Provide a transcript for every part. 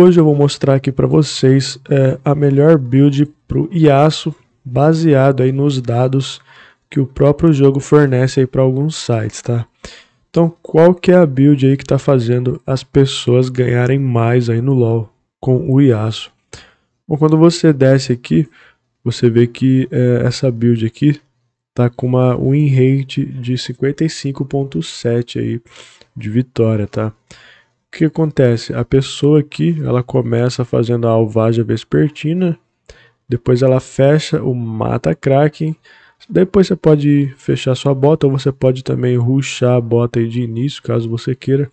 Hoje eu vou mostrar aqui para vocês é, a melhor build para o Yasuo, baseado aí nos dados que o próprio jogo fornece aí para alguns sites, tá? Então, qual que é a build aí que está fazendo as pessoas ganharem mais aí no LoL com o Yasuo? Bom, quando você desce aqui, você vê que é, essa build aqui tá com uma win rate de 55.7 aí de vitória, tá? O que acontece? A pessoa aqui, ela começa fazendo a alvagem vespertina, depois ela fecha o mata kraken, depois você pode fechar sua bota ou você pode também ruxar a bota de início, caso você queira,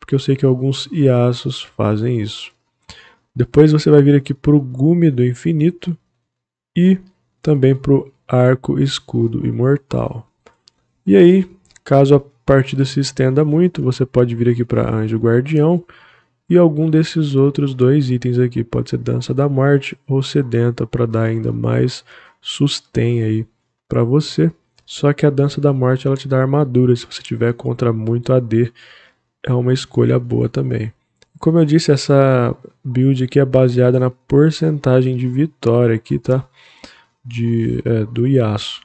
porque eu sei que alguns iaços fazem isso. Depois você vai vir aqui para o gume do infinito e também para o arco escudo imortal. E aí, caso partida se estenda muito, você pode vir aqui para Anjo Guardião e algum desses outros dois itens aqui. Pode ser Dança da Morte ou Sedenta para dar ainda mais sustém aí para você. Só que a Dança da Morte ela te dá armadura, se você tiver contra muito AD, é uma escolha boa também. Como eu disse, essa build aqui é baseada na porcentagem de vitória aqui, tá? De, é, do Yasuo.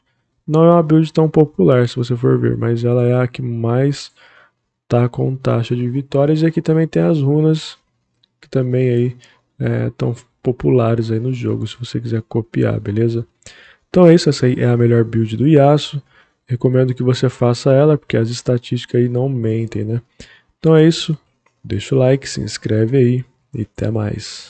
Não é uma build tão popular, se você for ver, mas ela é a que mais tá com taxa de vitórias. E aqui também tem as runas, que também aí estão é, populares aí no jogo, se você quiser copiar, beleza? Então é isso, essa aí é a melhor build do Yasuo. Recomendo que você faça ela, porque as estatísticas aí não mentem, né? Então é isso. Deixa o like, se inscreve aí e até mais.